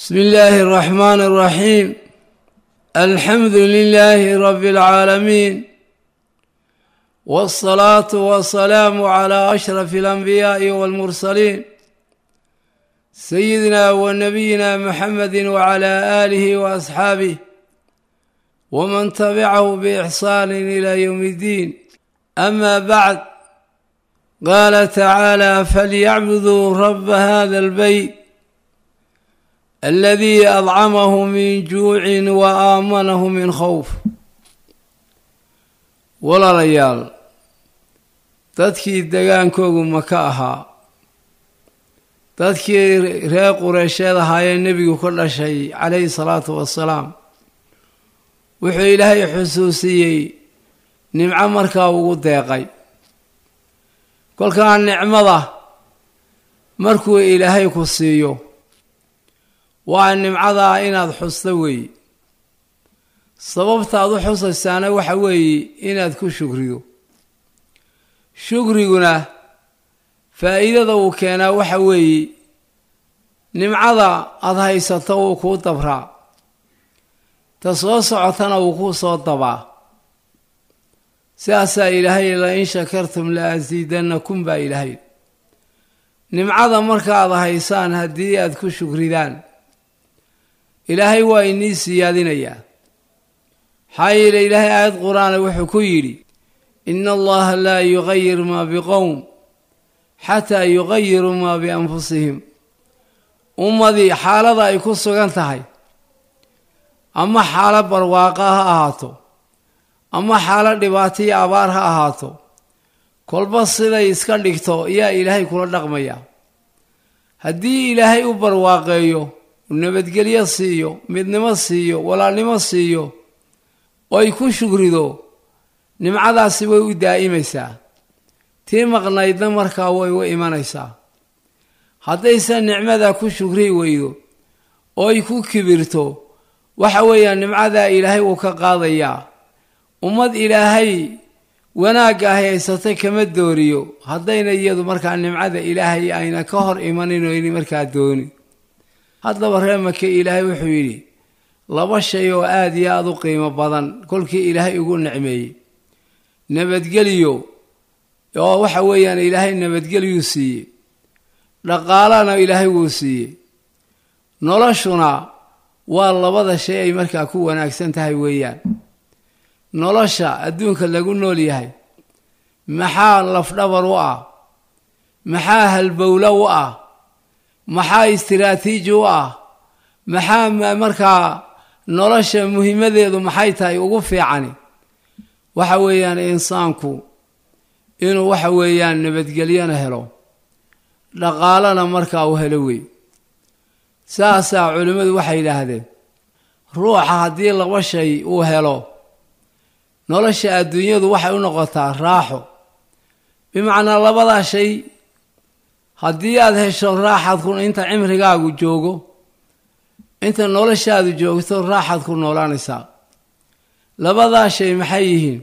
بسم الله الرحمن الرحيم الحمد لله رب العالمين والصلاة والسلام على أشرف الأنبياء والمرسلين سيدنا ونبينا محمد وعلى آله وأصحابه ومن تبعه بإحسان إلى يوم الدين أما بعد قال تعالى فليعبدوا رب هذا البيت aladii adcamahu min juucin wa aamanahu min khowf walaalayaal dadkii degaankoogu maka ahaa dadkii reer qureysheed ahaayee nebigu ka dhashay calayhi salaatu wassalaam wuxuu ilaahay xusuusiyey nimco markaa ugu deeqay kolkaa nicmada markuu ilaahay ku siiyo waa nimcadaa inaad xusta weeye sababta ad u xusaysaana waxa weeye inaad ku shukrido shukriguna faa'iidada uu keenaa waxa weeye nimcada aad haysato wuu kuu dabraa ta soo socotana wuu kuu soo dabaa sidaasaa ilaahay lain shakartum la asiidannakum baa ilaahay nimcada markaad haysaan haddii aad ku shukridaan ilaahay waa inii siyaadinayaa maxaa yeele ilaahay aayad qur-aana wuxuu ku yidhi ina allaha laa yugayir maa biqowm xataa yugayiruu maa bianfusihim ummadii xaalada ay ku sugan tahay ama xaalo barwaaqa ha ahaato ama xaalo dhibaataiyo abaar ha ahaato kolba siday iska dhigto ayaa ilaahay kula dhaqmaya haddii ilaahay u barwaaqeeyo nabadgelyo siiyo midnimo siiyo walaalnimo siiyo oy ku shugrido nimcadaasi way u daa'imaysaa tii maqnaydna markaa way u imanaysaa haddayse nicmada ku shukri weydo ooy ku kibirto waxa weeyaan nimcadaa ilaahay wuu ka qaadayaa ummad ilaahay wanaagga ahay haysatay kama dooriyo haddayna iyadu markaa nimcada ilaahay ayna ka hor imanin markaa dooni haddaba reer ilaahay wuxuu yidhi laba shay oo aad iyo aada u qiimo badan kolkii ilaahay ugu necmeeyey nabadgelyo oo waxa weeyaan ilaahay nabadgelyuu siiyey dhaqaalana ilaahay wuu siiyey noloshuna waa labada shay ay markaa ku wanaagsan tahay weeyaan nolosha adduunka lagu nool yahay maxaa lafdhabar u ah maxaa halbowlo u ah maxaa istiraatiiji u ah maxaa markaa nolosha muhimadeedu maxay tahay ugu fiicani waxa weeyaan insaanku inuu waxa weeyaan nabadgelyana helo dhaqaalana markaa u helo wey saasaa culimmadu waxay yidhaahdeen ruuxa haddii laba shay uu helo nolosha adduunyadu waxay u noqotaa raaxo bimacnaa labadaa shay haddii aad hesho raaxaad ku inta cimrigaagu joogo inta noloshaadu joogto raaxaad ku noolaanaysaa labadaa shay maxay yihiin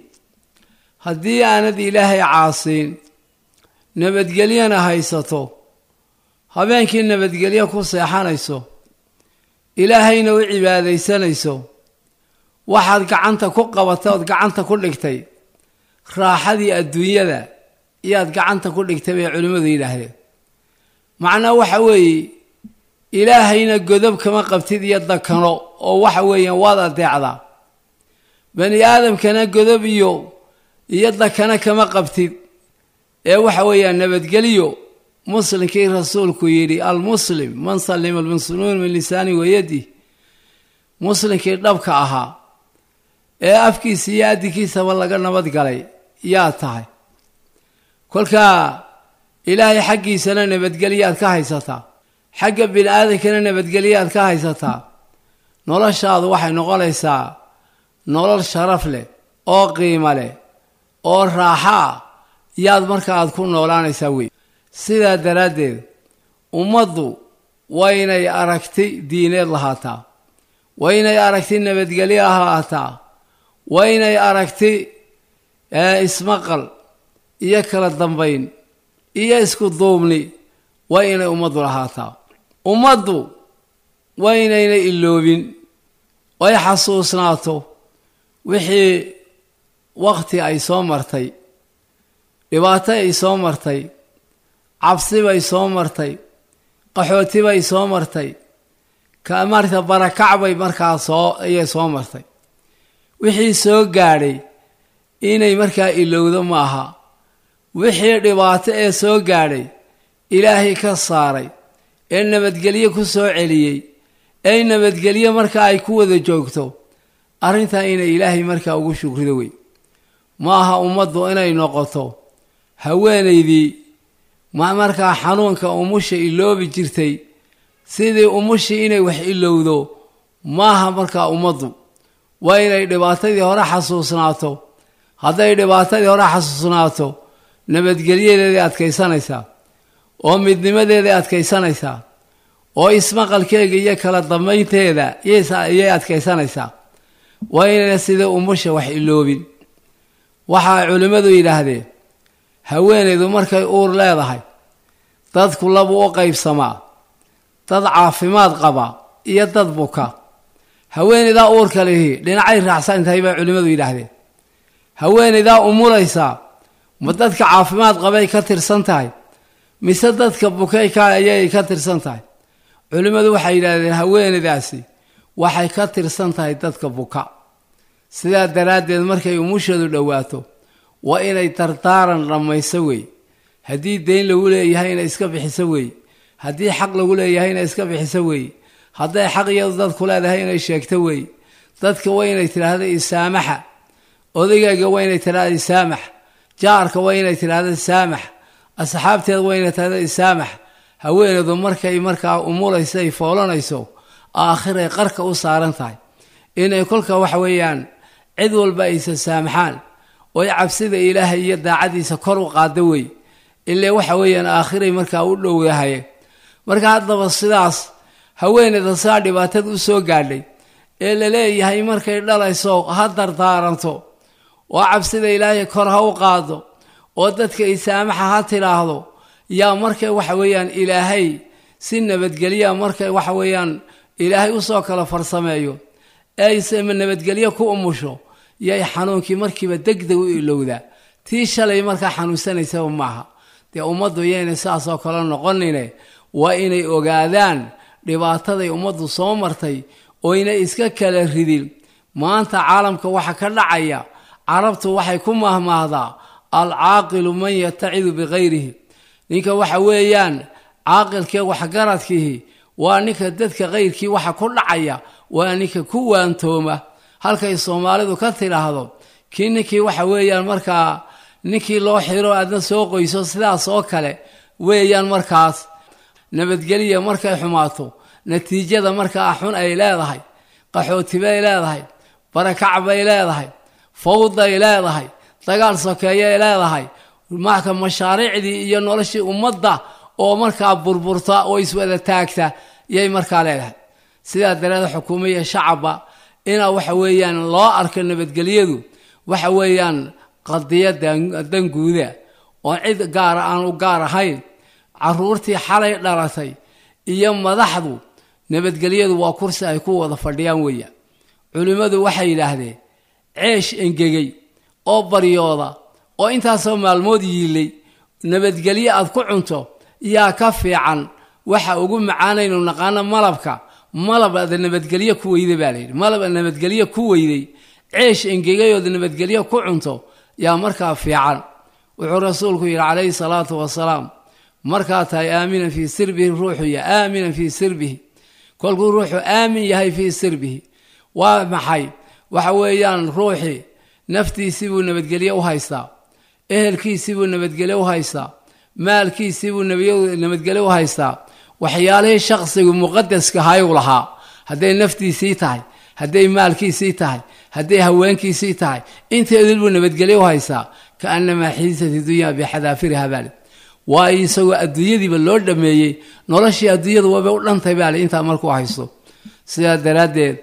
haddii aanad ilaahay caasiin nabadgelyana haysato habeenkii nabadgelyo ku seexanayso ilaahayna u cibaadaysanayso waxaad gacanta ku qabata ood gacanta ku dhigtay raaxadii adduunyada iyaad gacanta ku dhigtay bay culimmadu yidhaahdeen macnaa waxa weeye ilaahayna godob kama qabtid iyo dakano oo waxa weeyaan waad adeecdaa bani aadamkana godob iyo iyo dakano kama qabtid ee waxa weeyaan nabadgelyo muslimkii rasuulku yidhi almuslim man salima almuslimuun min lisaani wayadi muslimkii dhabka ahaa ee afkiisa iyo adinkiisaba laga nabad galay yaa tahay kolkaa ilaahay xaggiisana nabadgelyaad ka haysataa xagga bini aadankana nabadgelyaad ka haysataa noloshaadu waxay noqonaysaa nolol sharaf leh oo qiimo leh oo raaxo ah yaad marka aad ku noolaanaysaa wey sidaa daraaddeed ummaddu waa inay aragti diineed lahaataa waa inay aragti nabadgelyo lahaataa waa inay aragti eh, ismaqal iyo kala dambayn iyo isku duubni waa inay ummaddu lahaataa ummaddu waa inayna iloobin ay xasuusnaato wixii wakti ay soo martay dhibaato ay soo martay cabsi bay soo martay qaxooti bay soo martay barakac bay markaa soo ayay soo martay wixii soo gaadhay inay markaa ilowdo ma maaha wixii dhibaato ee soo gaadhay ilaahay ka saaray ee nabadgelyo ku soo celiyey ee nabadgelyo marka ay ku wada joogto arrintaa inay ilaahay markaa ugu shukrido wey ma aha ummaddu inay noqoto haweenaydii markaa xanuunka umusha iloobi jirtay sidii umushii inay wax ilowdo maaha markaa ummaddu waa inay dhibaatadii hore xasuusnaato hadday dhibaatadii hore xasuusnaato nabadgelyadeeday adkaysanaysaa oo midnimadeeday adkaysanaysaa oo ismaqalkeega iyo kala dambaynteeda iyay adkaysanaysaa waa inayna sida umusha wax iloobin waxaa culimmadu yidhaahdeen haweenaydu markay uur leedahay dadku labu u qaybsamaa dad caafimaad qaba iyo dad buka haweenaydaa uurka lihii dhinacay raacsan tahay baa culimmadu yidhaahdeen haweenaydaa umuraysaa ma dadka caafimaad qabay ka tirsan tahay mise dadka bukeyka ayay ka tirsan tahay culimmadu waxay yidhaahdeen haweeneydaasi waxay ka tirsan tahay dadka buka sidaa daraaddeed markay umushadu dhowaato waa inay dardaaran dhammayso wey haddii deyn lagu leeyahay inay iska bixiso wey haddii xaq lagu leeyahay inay iska bixiso wey hadday xaq iyadu dadku leedahay inay sheegto wey dadka waa inay tidhaahda isaamaxa odaygayga waa inay tidhaahda isaamax jaarka waa inay tidhaahda saamax asxaabteeda waa inay tidhahda isaamax haweenedu markay markaa umulaysa foolanayso aakhiray qarka u saaran tahay inay kolka waxa weeyaan cid walba aysa saamaxaan oy cabsida ilaahay iyo daacadiisa kor u qaada wey ille waxa weeyaan aakhiray markaa u dhowdahaye marka haddaba sidaas haweeneda sidaa dhibaatada u soo gaadhay ee la leeyahay markay dhalayso ha dardaaranto oo cabsida ilaahay kor ha u qaado oo dadka isaamaxa ha tidhaahdo yaa markay waxa weeyaan ilaahay si nabadgelyaa markay waxa weeyaan ilaahay usoo kala farsameeyo eeayse nabadgelyo ku umusho yay xanuunkii markiiba degdeg u ilowdaa tii shalay markaa xanuunsanaysaba maaha dee ummaddu yaynay saasoo kale noqonine waa inay ogaadaan dhibaataday ummaddu soo martay oyna iska kala ridin maanta caalamka waxa ka dhacaya carabtu waxay ku mahmaahdaa alcaaqilu man yatacidu bikayrihi ninka waxa weeyaan caaqilkee waxgaradkiihi waa ninka dadka kayrkii waxa ku dhacaya waa ninka ku waantooma halkay soomaalidu ka tidhaahdo kii ninkii waxa weeyaan markaa ninkii loo xiro aadna soo qoyso sidaas oo kale weeyaan markaas nabadgeliya markay xumaato natiijada markaa xun ay leedahay qaxootibaay leedahay barakac bay leedahay fawday leedahay dagaal sokeeyay leedahay marka mashaariicdii iyo noloshii ummadda oo markaa burburta oo iswada taagta yay markaa leedahay sidaa dareeda xukuumaya shacabba inaa waxa weeyaan loo arka nabadgelyadu waxa weeyaan qadiyada danguuda oon cid gaara aan u gaar ahayn caruurtii xalay dhalatay iyo madaxdu nabadgelyadu waa kursi ay ku wada fadhiyaan weeyaan culimmadu waxay yidhaahdeen ceesh engegay oo baryooda oo intaasoo maalmood yiilay nabadgelyo aad ku cunto yaa ka fiican waxa ugu macaanaynu naqaano malabka malab aad nabadgelyo ku weyday baa layidhi malab aad nabadgelyo ku weyday ceesh engegayood nabadgelyo ku cunto yaa markaa fiican wuxuu rasuulku yidhi calayhi salaatu wasalaam markaa tahay aaminan fii sirbihi ruuxuya aaminan fii sirbihi kolkuu ruuxu aamin yahay fii sirbihi waa maxay waxa weeyaan ruuxi naftiisii buu nabadgelye u haystaa ehelkiisii buu nabadgelye u haystaa maalkiisii buu nabadgelye u haystaa waxyaalihii shaksigu muqadaska hayuu lahaa hadday naftiisii tahay hadday maalkiisii tahay hadday haweenkiisii tahay inteedul buu nabadgelye u haystaa kaanamaa xiisat idunyaa bixadaafiriha baale waayo isagoo adduunyadiiba loo dhammeeyey noloshii adduunyadu waabay u dhantay baale intaa markuu haysto sidaa daraaddeed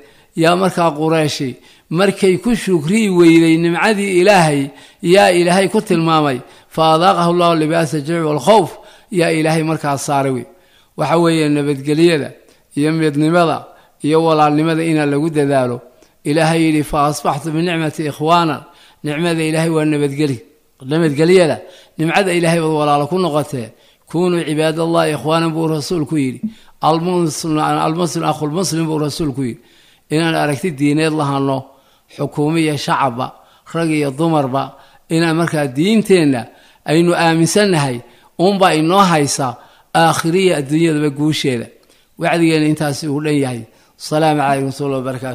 yaa markaa qureeshi markay ku shukriyi weyday nimcadii ilaahay yaa ilaahay ku tilmaamay fa adaaqahu llahu libaasa jooc walkhowf yaa ilaahay markaas saaray wey waxa weeye nabadgelyada iyo midnimada iyo walaalnimada inaa lagu dadaalo ilaahay yidhi fa asbaxtu binicmati ikhwaanan nicmada ilaahay waa nabadgeli nabadgelyada nimcada ilaahay baad walaalo ku noqotee kunuu cibaadallahi ikhwaanan buu rasuulku yidhi almuslim akhulmuslim buu rasuulku yidhi inaan aragti diineed lahanno xukuumiya shacabba rag iyo dumarba inaan markaa diinteenna aynu aaminsan nahay uunbaa inoo haysa aakhiriya adduunyadaba guusheeda wacdigeena intaasi uu dhan yahay asalaamu calaykum wsala barakaatu